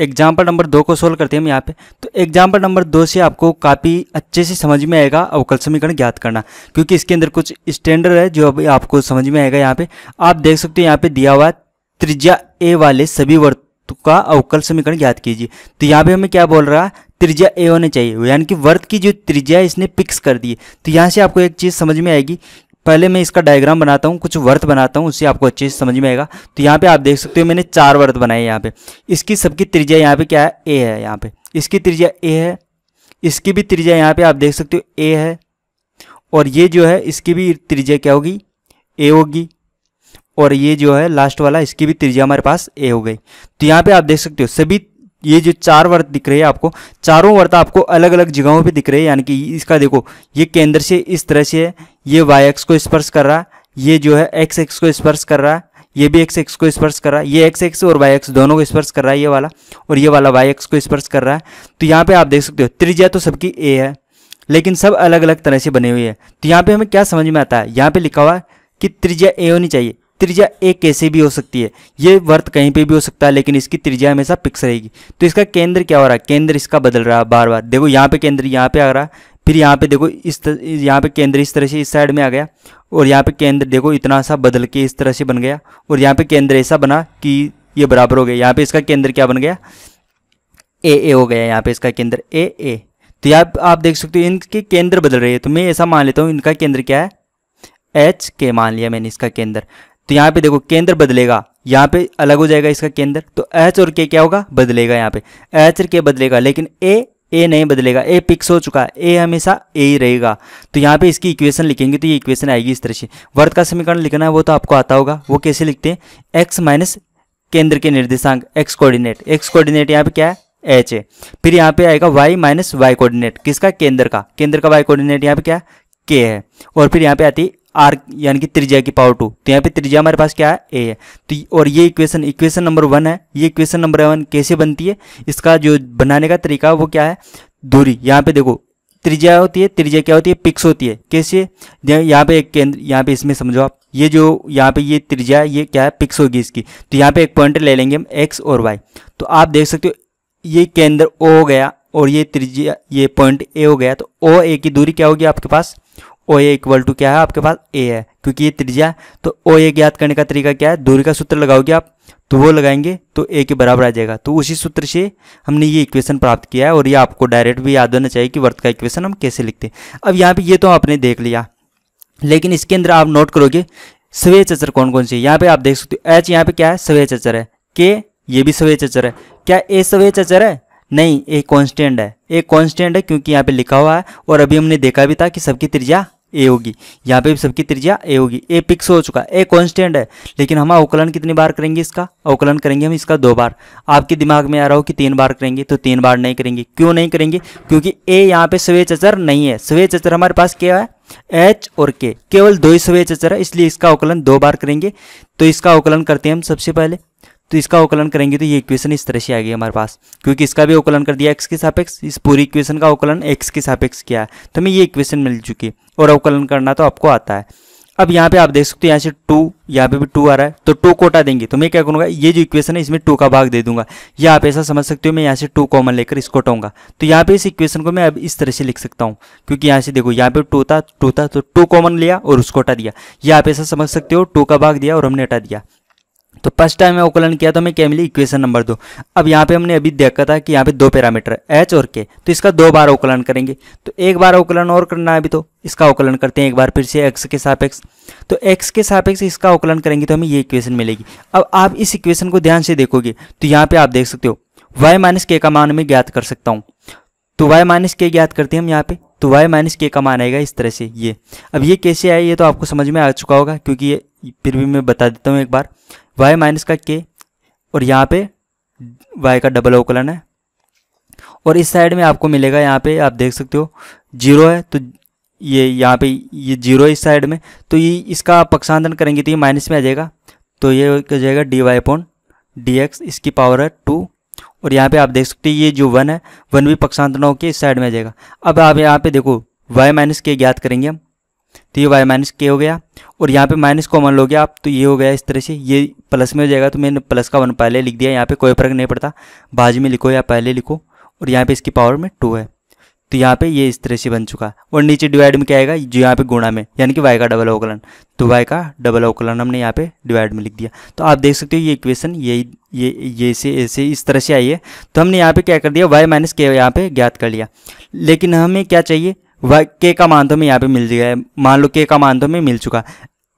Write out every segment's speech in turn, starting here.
example number दो को solve करते हैं हम यहाँ पे तो एग्जाम्पल नंबर दो से आपको काफ़ी अच्छे से समझ में आएगा अवकल समीकरण ज्ञात करना क्योंकि इसके अंदर कुछ स्टैंडर्ड है जो अभी आपको समझ में आएगा यहाँ पे आप देख सकते हो यहाँ पे दिया हुआ त्रिज्या ए वाले सभी वर्त का अवकल समीकरण ज्ञात कीजिए तो यहाँ पे हमें क्या बोल रहा है त्रिज्या ए होने चाहिए यानी कि वर्त की जो त्रिज्या है इसने फिक्स कर दी तो यहाँ से आपको एक चीज़ समझ में आएगी पहले मैं इसका डायग्राम बनाता हूँ कुछ वर्थ बनाता हूँ उससे आपको अच्छे से समझ में आएगा तो यहाँ पे आप देख सकते हो मैंने चार वर्थ बनाए यहाँ पे इसकी सबकी त्रिज्या यहाँ पे क्या है ए है यहाँ पे इसकी त्रिज्या ए है इसकी भी त्रिज्या यहाँ पे आप देख सकते हो ए है और ये जो है इसकी भी त्रिज्या क्या होगी ए होगी और ये जो है लास्ट वाला इसकी भी त्रिज्या हमारे पास ए हो गई तो यहाँ पे आप देख सकते हो सभी ये जो चार वर्त दिख रहे हैं आपको चारों वर्त आपको अलग अलग जगहों पे दिख रहे हैं यानी कि इसका देखो ये केंद्र से इस तरह से है ये वाई एक्स को स्पर्श कर रहा ये जो है एक्स एक्स को स्पर्श कर रहा ये भी एक्स एक्स को स्पर्श कर रहा है ये एक्स एक्स और वाई एक्स दोनों को स्पर्श कर रहा है ये वाला और ये वाला वाई एक्स को स्पर्श कर रहा है तो यहाँ पे आप देख सकते हो त्रिज्या तो सबकी ए है लेकिन सब अलग अलग तरह से बनी हुई है तो यहाँ पे हमें क्या समझ में आता है यहाँ पे लिखा हुआ है कि त्रिज्या ए होनी चाहिए त्रिज्या ए कैसे भी हो सकती है ये वर्त कहीं पे भी हो सकता है लेकिन इसकी त्रिज्या हमेशा फिक्स रहेगी तो इसका केंद्र क्या हो रहा है केंद्र इसका बदल रहा है बार बार देखो यहाँ पे केंद्र यहाँ पे आ रहा है फिर यहाँ पे देखो इस यहाँ पे केंद्र इस तरह से इस साइड में आ गया और यहाँ पे केंद्र देखो इतना सा बदल के इस तरह से बन गया और यहाँ पे केंद्र ऐसा बना कि ये बराबर हो गया यहाँ पे इसका केंद्र क्या बन गया ए ए हो गया यहाँ पे इसका केंद्र ए ए तो यहाँ आप देख सकते हो इनके केंद्र बदल रहे हैं तो मैं ऐसा मान लेता हूँ इनका केंद्र क्या है एच के मान लिया मैंने इसका केंद्र तो यहाँ पे देखो केंद्र बदलेगा यहाँ पे अलग हो जाएगा इसका केंद्र तो एच और के क्या होगा बदलेगा यहाँ पे एच और के बदलेगा लेकिन ए ए नहीं बदलेगा ए पिक्स हो चुका है ए हमेशा ए ही रहेगा तो यहाँ पे इसकी इक्वेशन लिखेंगे तो ये इक्वेशन आएगी इस तरह से वर्त का समीकरण लिखना है वो तो आपको आता होगा वो कैसे लिखते हैं एक्स माइनस केंद्र के निर्देशांक एक्स कोऑर्डिनेट एक्स कोऑर्डिनेट यहाँ पे क्या है एच है फिर यहाँ पे आएगा वाई माइनस वाई कोऑर्डिनेट किसका केंद्र का केंद्र का वाई कोऑर्डिनेट यहाँ पे क्या के है और फिर यहाँ पे आती है आर यानी कि त्रिज्या की पावर टू तो यहाँ पे त्रिज्या हमारे पास क्या है ए है तो और ये इक्वेशन इक्वेशन नंबर वन है ये इक्वेशन नंबर वन कैसे बनती है इसका जो बनाने का तरीका वो क्या है दूरी यहाँ पे देखो त्रिज्या होती है त्रिज्या क्या होती है पिक्स होती है कैसे यहाँ पे एक केंद्र यहाँ पे इसमें समझो आप ये जो यहाँ पे ये त्रिज्या ये क्या है पिक्स होगी इसकी तो यहाँ पे एक पॉइंट ले लेंगे हम एक्स और वाई तो आप देख सकते हो ये केंद्र ओ हो गया और ये त्रिज्या ये पॉइंट ए हो गया तो ओ ए की दूरी क्या होगी आपके पास ओ ए इक्वल टू क्या है आपके पास ए है क्योंकि ये त्रिज्या है तो ओ ए ज्ञात करने का तरीका क्या है दूरी का सूत्र लगाओगे आप तो वो लगाएंगे तो ए के बराबर आ जाएगा तो उसी सूत्र से हमने ये इक्वेशन प्राप्त किया है और ये आपको डायरेक्ट भी याद होना चाहिए कि वर्त का इक्वेशन हम कैसे लिखते हैं अब यहाँ पर ये तो आपने देख लिया लेकिन इसके अंदर आप नोट करोगे स्वे चचर कौन कौन से यहाँ पे आप देख सकते हो एच यहाँ पे क्या है स्वे चचर है के ये भी स्वे चचर है क्या ए स्वे चचर है नहीं ए कॉन्स्टेंट है ए कॉन्स्टेंट है क्योंकि यहाँ पे लिखा हुआ है और अभी हमने देखा भी था कि सबकी त्रिज्या ए होगी यहाँ पे भी सबकी त्रिज्या ए होगी ए पिक्स हो चुका ए कॉन्स्टेंट है लेकिन हम अवकलन कितनी बार करेंगे इसका अवकलन करेंगे हम इसका दो बार आपके दिमाग में आ रहा हो कि तीन बार करेंगे तो तीन बार नहीं करेंगे क्यों नहीं करेंगे क्योंकि ए यहाँ पे स्वेच अचर नहीं है स्वे चचर हमारे पास क्या है एच और के केवल दो ही स्वे चचर है इसलिए इसका अवकलन दो बार करेंगे तो इसका अवकलन करते हैं हम सबसे पहले तो इसका अवकलन करेंगे तो ये इक्वेशन इस तरह से आ गई हमारे पास क्योंकि इसका भी अवकलन कर दिया एक्स के सापेक्ष इस पूरी इक्वेशन का अवकलन एक्स के सापेक्ष किया तो हमें ये इक्वेशन मिल चुकी और अवकलन करना तो आपको आता है अब यहाँ पे आप देख सकते हो यहाँ से टू यहाँ पे भी टू आ रहा है तो टू कोटा देंगे तो मैं क्या करूँगा ये जो इक्वेशन है इसमें टू का भाग दे दूंगा या आप ऐसा समझ सकते हो मैं यहाँ से टू कॉमन लेकर इसको टाऊंगा तो यहाँ पे इस इक्वेशन को मैं अब इस तरह से लिख सकता हूँ क्योंकि यहाँ से देखो यहाँ पे टू था टू था तो टू कॉमन लिया और उसको हटा दिया या आप ऐसा समझ सकते हो टू का भाग दिया और हमने हटा दिया तो फर्स्ट टाइम मैं ओकलन किया तो हमें क्या मिली इक्वेशन नंबर दो अब यहाँ पे हमने अभी देखा था कि यहाँ पे दो पैरामीटर एच और के तो इसका दो बार ओकलन करेंगे तो एक बार ओकलन और करना है अभी तो इसका ओकलन करते हैं एक बार फिर से एक्स के सापेक्ष तो एक्स के सापेक्ष इसका ओकलन करेंगे तो हमें ये इक्वेशन मिलेगी अब आप इस इक्वेशन को ध्यान से देखोगे तो यहाँ पे आप देख सकते हो वाई माइनस के का मान मैं ज्ञात कर सकता हूँ तो वाई माइनस के ज्ञात करते हैं हम यहाँ पे तो वाई माइनस के का मान आएगा इस तरह से ये अब ये कैसे आए ये तो आपको समझ में आ चुका होगा क्योंकि ये फिर भी मैं बता देता हूँ एक बार वाई माइनस का के और यहाँ पे वाई का डबल अवकलन है और इस साइड में आपको मिलेगा यहाँ पे आप देख सकते हो जीरो है तो ये यहाँ पे ये जीरो इस साइड में तो ये इसका पक्षांतरण करेंगे तो ये माइनस में आ जाएगा तो ये हो जाएगा d y upon d x इसकी पावर है टू और यहाँ पे आप देख सकते हैं ये जो वन है वन भी पक्षांतरण होकर इस साइड में आ जाएगा अब आप यहाँ पे देखो वाई माइनस के ज्ञात करेंगे हम तो ये वाई माइनस के हो गया और यहाँ पे माइनस कॉमन लोगे आप तो ये हो गया इस तरह से ये प्लस में हो जाएगा तो मैंने प्लस का वन पहले लिख दिया यहाँ पे कोई फर्क नहीं पड़ता बाद में लिखो या पहले लिखो और यहाँ पे इसकी पावर में टू है तो यहाँ पे ये इस तरह से बन चुका और नीचे डिवाइड में क्या आएगा जो यहाँ पे गुणा में यानी कि वाई का डबल अवकलन तो वाई का डबल अवकलन हमने यहाँ पे डिवाइड में लिख दिया तो आप देख सकते हो ये इक्वेशन ये ये ये से ऐसे इस तरह से आई है तो हमने यहाँ पे क्या कर दिया वाई माइनस के यहाँ पे ज्ञात कर लिया लेकिन हमें क्या चाहिए वाई के का मान तो हमें यहाँ पे मिल जाएगा मान लो के का मान तो हमें मिल चुका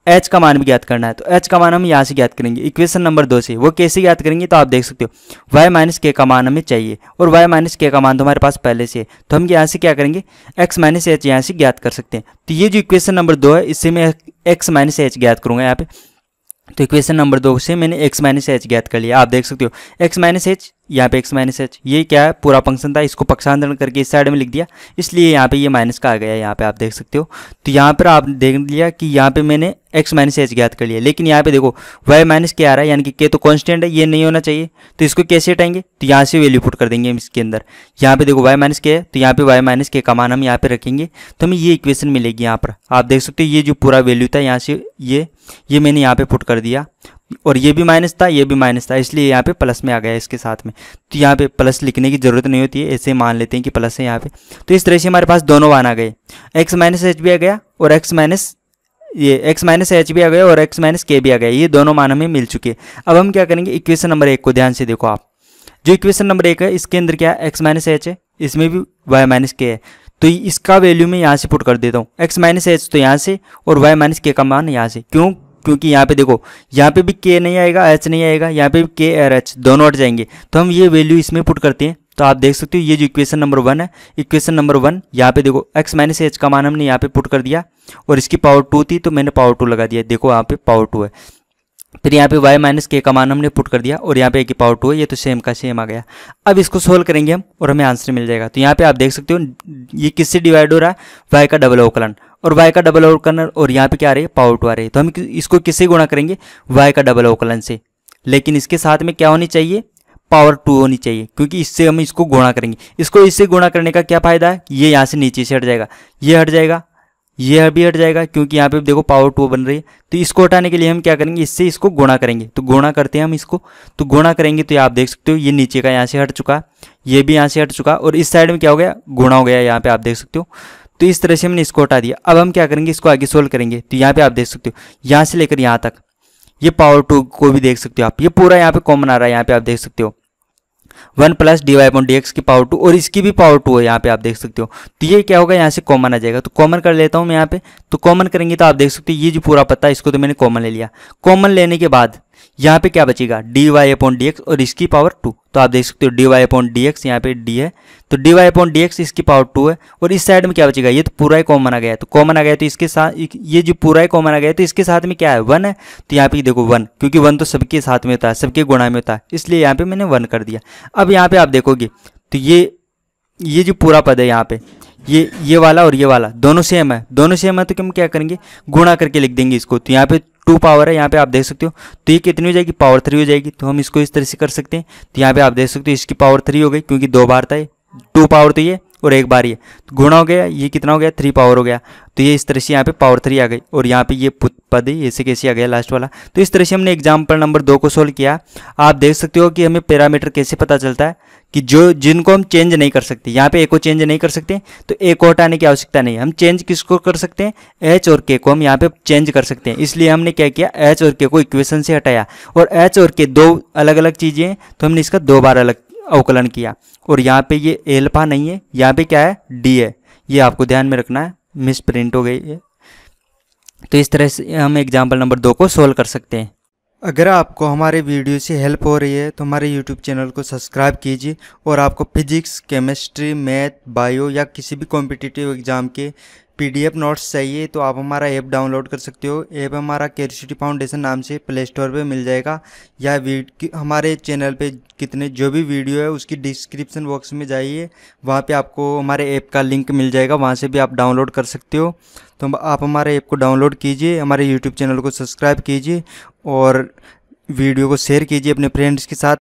एच का मान भी ज्ञात करना है तो एच का मान हम यहाँ से ज्ञात करेंगे इक्वेशन नंबर दो से वो कैसे ज्ञात करेंगे तो आप देख सकते हो वाई माइनस के का मान हमें चाहिए और वाई माइनस के का मान तो हमारे पास पहले से है तो हम यहाँ से क्या करेंगे एक्स माइनस एच यहाँ से ज्ञात कर सकते हैं तो ये जो इक्वेशन नंबर दो है इससे मैं एक्स माइनस एच ज्ञात करूँगा यहाँ पे तो इक्वेशन नंबर दो से मैंने एक्स माइनस एच ज्ञात कर लिया आप देख सकते हो एक्स माइनस एच यहाँ पे एक्स माइनस एच ये क्या है पूरा फंक्शन था इसको पक्षांतरण करके इस साइड में लिख दिया इसलिए यहाँ पे ये माइनस का आ गया यहाँ पे आप देख सकते हो तो यहाँ पर आप देख लिया कि यहाँ पे मैंने एक्स माइनस एच ज्ञात कर लिया लेकिन यहाँ पे देखो वाई माइनस क्या आ रहा है यानी कि के तो कॉन्स्टेंट है ये नहीं होना चाहिए तो इसको कैसे हटाएंगे तो यहाँ से वैल्यू पुट कर देंगे हम इसके अंदर यहाँ पे देखो वाई माइनस के है तो यहाँ पे वाई माइनस के का मान हम यहाँ पे रखेंगे तो हमें ये इक्वेशन मिलेगी यहाँ पर आप देख सकते हो ये जो पूरा वैल्यू था यहाँ से ये ये मैंने यहाँ पे पुट कर दिया और ये भी माइनस था ये भी माइनस था इसलिए यहाँ पे प्लस में आ गया इसके साथ में तो यहाँ पे प्लस लिखने की ज़रूरत नहीं होती है ऐसे मान लेते हैं कि प्लस है यहाँ पे तो इस तरह से हमारे पास दोनों वन आ गए एक्स माइनस एच भी आ गया और एक्स माइनस ये एक्स माइनस एच भी आ गया और एक्स माइनस के भी आ गया ये दोनों मान हमें मिल चुके अब हम क्या करेंगे इक्वेशन नंबर एक को ध्यान से देखो आप जो इक्वेशन नंबर एक है इसके अंदर क्या है एक्स माइनस एच है इसमें भी वाई माइनस के है तो इसका वैल्यू मैं यहाँ से पुट कर देता हूँ एक्स माइनस एच तो यहाँ से और वाई माइनस के का मान यहाँ से क्यों क्योंकि यहाँ पे देखो यहाँ पे भी के नहीं आएगा एच नहीं आएगा यहाँ पे भी के और एच दोनों हट जाएंगे तो हम ये वैल्यू इसमें पुट करते हैं तो आप देख सकते हो ये जो इक्वेशन नंबर वन है इक्वेशन नंबर वन यहाँ पे देखो एक्स माइनस एच का मान हमने यहाँ पे पुट कर दिया और इसकी पावर टू थी तो मैंने पावर टू लगा दिया देखो यहाँ पे पावर टू है फिर यहाँ पे वाई माइनस के का मान हमने पुट कर दिया और यहाँ पे एक की पावर टू है ये तो सेम का सेम आ गया अब इसको सोल्व करेंगे हम और हमें आंसर मिल जाएगा तो यहाँ पे आप देख सकते हो ये किससे डिवाइड हो रहा है वाई का डबल अवकलन और y का डबल अवकलन और यहाँ पे क्या आ रही है पावर टू आ रही है तो हम इसको किससे गुणा करेंगे y का डबल अवकलन से लेकिन इसके साथ में क्या होनी चाहिए पावर टू होनी चाहिए क्योंकि इससे हम इसको गुणा करेंगे इसको इससे गुणा करने का क्या फायदा है ये यहाँ से नीचे से हट जाएगा ये हट जाएगा ये भी हट जाएगा क्योंकि यहाँ पे देखो पावर टू बन रही है तो इसको हटाने के लिए हम क्या करेंगे इससे इसको गुणा करेंगे तो गुणा करते हैं हम इसको तो गुणा करेंगे तो आप देख सकते हो ये नीचे का यहाँ से हट चुका ये भी यहाँ से हट चुका और इस साइड में क्या हो गया गुणा हो गया यहाँ पे आप देख सकते हो तो इस तरह से हमने इसको हटा दिया अब हम क्या करेंगे इसको आगे सोल्व करेंगे तो यहाँ पे आप देख सकते हो यहाँ से लेकर यहाँ तक ये पावर टू को भी देख सकते हो आप ये पूरा यहाँ पे कॉमन आ रहा है यहाँ पे आप देख सकते हो one plus d y point d x की पावर टू और इसकी भी पावर टू है यहाँ पे आप देख सकते हो तो ये क्या होगा यहाँ से कॉमन आ जाएगा तो कॉमन कर लेता हूँ मैं यहाँ पे तो कॉमन करेंगे तो आप देख सकते हो ये जो पूरा पता है इसको तो मैंने कॉमन ले लिया कॉमन लेने के बाद यहाँ पे क्या बचेगा d y upon d x और इसकी पावर टू तो आप देख सकते हो d y upon d x यहाँ पे डी है तो d y upon d x इसकी पावर टू है और इस साइड में क्या बचेगा ये तो पूरा ही कॉमन आ गया है तो कॉमन आ गया तो इसके साथ ये जो पूरा ही कॉमन आ गया तो इसके साथ में क्या है वन है तो यहाँ पे देखो वन क्योंकि वन तो सबके साथ में होता है सबके गुणा में होता है इसलिए यहाँ पे मैंने वन कर दिया अब यहाँ पे आप देखोगे तो ये ये जो पूरा पद है यहाँ पे ये ये वाला और ये वाला दोनों सेम है दोनों सेम है तो हम क्या करेंगे गुणा करके लिख देंगे इसको तो यहाँ पे टू पावर है यहाँ पे आप देख सकते हो तो ये कितनी हो जाएगी पावर थ्री हो जाएगी तो हम इसको इस तरह से कर सकते हैं तो यहाँ पे आप देख सकते हो इसकी पावर थ्री हो गई क्योंकि दो बार था टू पावर तो ये और एक बार ये तो गुणा हो गया ये कितना हो गया थ्री पावर हो गया तो ये इस तरह से यहाँ पे पावर थ्री आ गई और यहाँ पे ये पद ऐसे कैसे आ गया लास्ट वाला तो इस तरह से हमने एग्जाम्पल नंबर दो को सोल्व किया आप देख सकते हो कि हमें पैरामीटर कैसे पता चलता है कि जो जिनको हम चेंज नहीं कर सकते यहाँ पे ए को चेंज नहीं कर सकते तो ए को हटाने की आवश्यकता नहीं हम चेंज किसको कर सकते हैं एच और के को हम यहाँ पे चेंज कर सकते हैं इसलिए हमने क्या किया एच और के को इक्वेशन से हटाया और एच और के दो अलग अलग चीज़ें तो हमने इसका दो बार अलग अवकलन किया और यहाँ पे ये एल्फा नहीं है यहाँ पे क्या है डी है ये आपको ध्यान में रखना है मिस प्रिंट हो गई है तो इस तरह से हम एग्जाम्पल नंबर दो को सोल्व कर सकते हैं अगर आपको हमारे वीडियो से हेल्प हो रही है तो हमारे यूट्यूब चैनल को सब्सक्राइब कीजिए और आपको फिजिक्स केमिस्ट्री मैथ बायो या किसी भी कॉम्पिटिटिव एग्ज़ाम के पीडीएफ नोट्स चाहिए तो आप हमारा ऐप डाउनलोड कर सकते हो ऐप हमारा केरसिटी फाउंडेशन नाम से प्ले स्टोर पर मिल जाएगा या हमारे चैनल पे कितने जो भी वीडियो है उसकी डिस्क्रिप्शन बॉक्स में जाइए वहाँ पे आपको हमारे ऐप का लिंक मिल जाएगा वहाँ से भी आप डाउनलोड कर सकते हो तो आप हमारे ऐप को डाउनलोड कीजिए हमारे यूट्यूब चैनल को सब्सक्राइब कीजिए और वीडियो को शेयर कीजिए अपने फ्रेंड्स के साथ